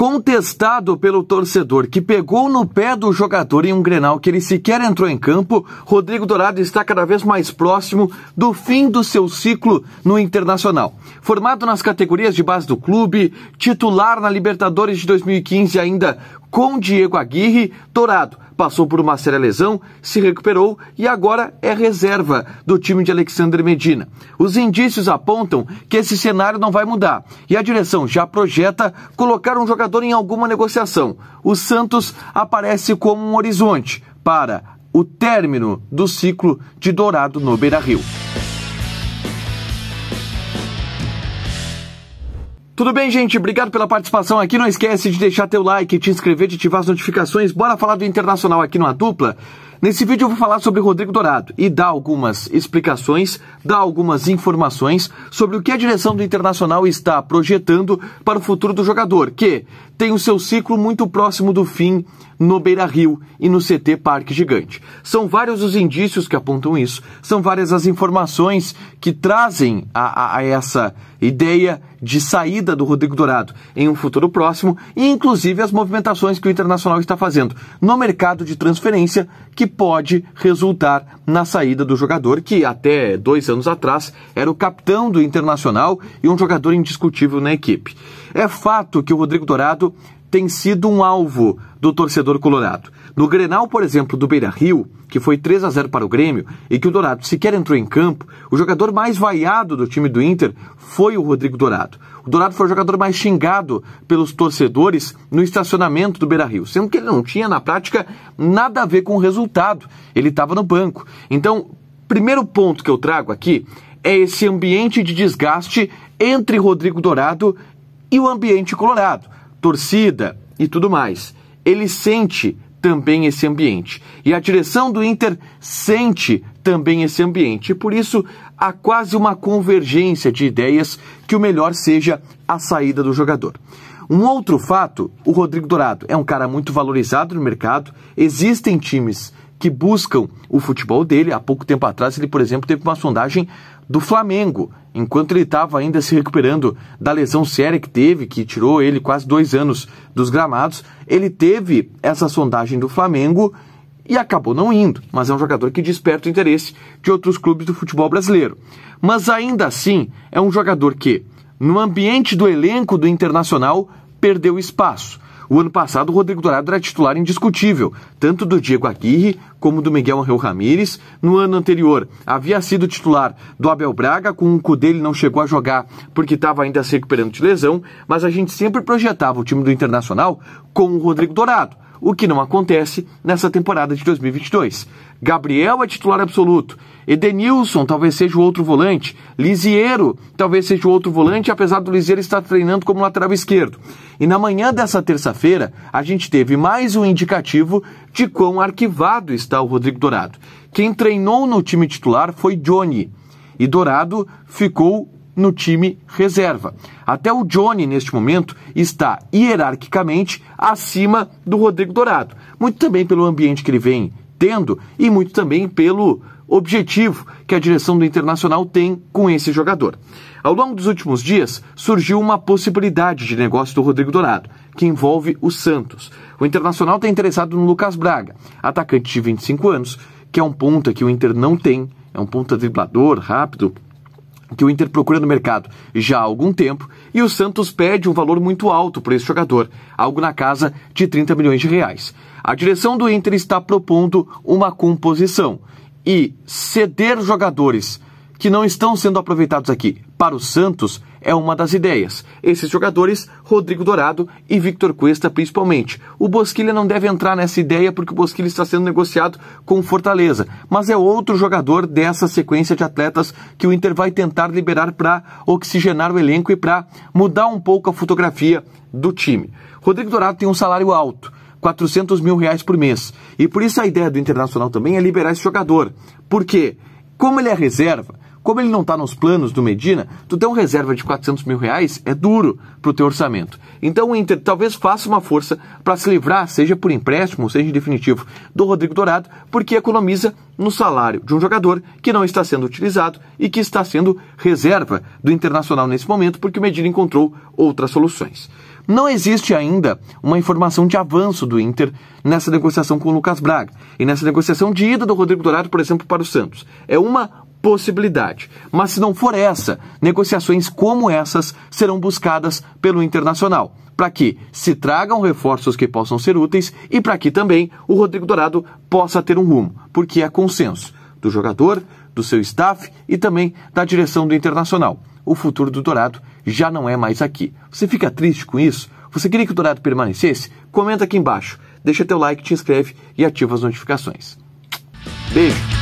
contestado pelo torcedor que pegou no pé do jogador em um Grenal que ele sequer entrou em campo, Rodrigo Dourado está cada vez mais próximo do fim do seu ciclo no Internacional. Formado nas categorias de base do clube, titular na Libertadores de 2015 ainda com Diego Aguirre, Dourado passou por uma séria lesão, se recuperou e agora é reserva do time de Alexandre Medina. Os indícios apontam que esse cenário não vai mudar e a direção já projeta colocar um jogador em alguma negociação. O Santos aparece como um horizonte para o término do ciclo de Dourado no Beira-Rio. Tudo bem, gente? Obrigado pela participação aqui. Não esquece de deixar teu like, te inscrever, de ativar as notificações. Bora falar do Internacional aqui numa dupla? Nesse vídeo eu vou falar sobre Rodrigo Dourado e dar algumas explicações, dar algumas informações sobre o que a direção do Internacional está projetando para o futuro do jogador, que tem o seu ciclo muito próximo do fim no Beira Rio e no CT Parque Gigante. São vários os indícios que apontam isso, são várias as informações que trazem a, a, a essa ideia de saída do Rodrigo Dourado em um futuro próximo e, inclusive, as movimentações que o Internacional está fazendo no mercado de transferência que pode resultar na saída do jogador que, até dois anos atrás, era o capitão do Internacional e um jogador indiscutível na equipe. É fato que o Rodrigo Dourado tem sido um alvo do torcedor colorado. No Grenal, por exemplo, do Beira Rio, que foi 3 a 0 para o Grêmio e que o Dourado sequer entrou em campo, o jogador mais vaiado do time do Inter foi o Rodrigo Dourado. O Dourado foi o jogador mais xingado pelos torcedores no estacionamento do Beira Rio, sendo que ele não tinha, na prática, nada a ver com o resultado. Ele estava no banco. Então, primeiro ponto que eu trago aqui é esse ambiente de desgaste entre Rodrigo Dourado e o ambiente colorado torcida e tudo mais. Ele sente também esse ambiente. E a direção do Inter sente também esse ambiente. E por isso há quase uma convergência de ideias que o melhor seja a saída do jogador. Um outro fato, o Rodrigo Dourado é um cara muito valorizado no mercado. Existem times que buscam o futebol dele. Há pouco tempo atrás, ele, por exemplo, teve uma sondagem do Flamengo, enquanto ele estava ainda se recuperando da lesão séria que teve, que tirou ele quase dois anos dos gramados. Ele teve essa sondagem do Flamengo e acabou não indo, mas é um jogador que desperta o interesse de outros clubes do futebol brasileiro. Mas ainda assim, é um jogador que, no ambiente do elenco do Internacional, perdeu espaço. O ano passado, o Rodrigo Dourado era titular indiscutível, tanto do Diego Aguirre como do Miguel Angel Ramírez. No ano anterior, havia sido titular do Abel Braga, com o um cu dele não chegou a jogar porque estava ainda se recuperando de lesão, mas a gente sempre projetava o time do Internacional com o Rodrigo Dourado o que não acontece nessa temporada de 2022. Gabriel é titular absoluto. Edenilson talvez seja o outro volante. Lisiero talvez seja o outro volante, apesar do Lisiero estar treinando como lateral esquerdo. E na manhã dessa terça-feira, a gente teve mais um indicativo de quão arquivado está o Rodrigo Dourado. Quem treinou no time titular foi Johnny. E Dourado ficou no time reserva. Até o Johnny, neste momento, está hierarquicamente acima do Rodrigo Dourado. Muito também pelo ambiente que ele vem tendo e muito também pelo objetivo que a direção do Internacional tem com esse jogador. Ao longo dos últimos dias, surgiu uma possibilidade de negócio do Rodrigo Dourado, que envolve o Santos. O Internacional está interessado no Lucas Braga, atacante de 25 anos, que é um ponta que o Inter não tem, é um ponta driblador, rápido, que o Inter procura no mercado já há algum tempo e o Santos pede um valor muito alto por esse jogador, algo na casa de 30 milhões de reais. A direção do Inter está propondo uma composição e ceder jogadores que não estão sendo aproveitados aqui para o Santos é uma das ideias. Esses jogadores, Rodrigo Dourado e Victor Cuesta, principalmente. O Bosquilha não deve entrar nessa ideia porque o Bosquilha está sendo negociado com Fortaleza, mas é outro jogador dessa sequência de atletas que o Inter vai tentar liberar para oxigenar o elenco e para mudar um pouco a fotografia do time. Rodrigo Dourado tem um salário alto. 400 mil reais por mês. E por isso a ideia do Internacional também é liberar esse jogador. Por quê? Como ele é reserva, como ele não está nos planos do Medina, tu ter uma reserva de 400 mil reais é duro para o teu orçamento. Então o Inter talvez faça uma força para se livrar, seja por empréstimo, seja definitivo, do Rodrigo Dourado, porque economiza no salário de um jogador que não está sendo utilizado e que está sendo reserva do Internacional nesse momento, porque o Medina encontrou outras soluções. Não existe ainda uma informação de avanço do Inter nessa negociação com o Lucas Braga e nessa negociação de ida do Rodrigo Dourado, por exemplo, para o Santos. É uma possibilidade. Mas se não for essa, negociações como essas serão buscadas pelo internacional, para que se tragam reforços que possam ser úteis e para que também o Rodrigo Dourado possa ter um rumo, porque é consenso do jogador, do seu staff e também da direção do internacional. O futuro do Dourado já não é mais aqui. Você fica triste com isso? Você queria que o Dourado permanecesse? Comenta aqui embaixo, deixa teu like, te inscreve e ativa as notificações. Beijo!